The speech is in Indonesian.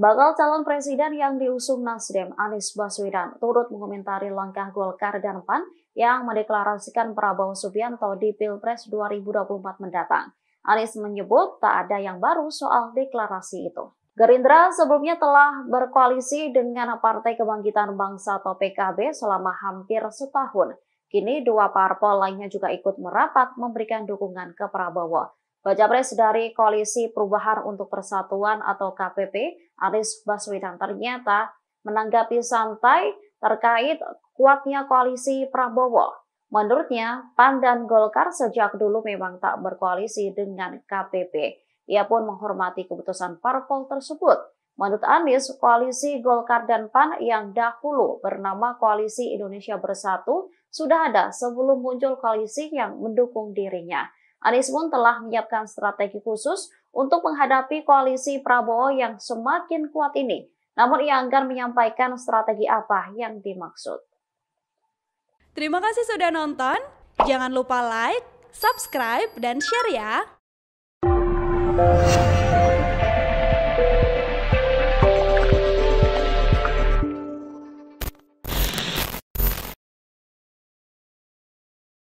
Bakal calon presiden yang diusung Nasdem Anies Baswedan turut mengomentari langkah Golkar dan PAN yang mendeklarasikan Prabowo Subianto di Pilpres 2024 mendatang. Anies menyebut tak ada yang baru soal deklarasi itu. Gerindra sebelumnya telah berkoalisi dengan Partai Kebangkitan Bangsa atau PKB selama hampir setahun. Kini dua parpol lainnya juga ikut merapat memberikan dukungan ke Prabowo. Baca pres dari Koalisi Perubahan untuk Persatuan atau KPP, Anies Baswedan ternyata menanggapi santai terkait kuatnya koalisi Prabowo. Menurutnya, PAN dan Golkar sejak dulu memang tak berkoalisi dengan KPP. Ia pun menghormati keputusan parpol tersebut. Menurut Anies, koalisi Golkar dan PAN yang dahulu bernama Koalisi Indonesia Bersatu sudah ada sebelum muncul koalisi yang mendukung dirinya. Anies pun telah menyiapkan strategi khusus untuk menghadapi koalisi Prabowo yang semakin kuat ini. Namun ia enggan menyampaikan strategi apa yang dimaksud. Terima kasih sudah nonton. Jangan lupa like, subscribe, dan share ya.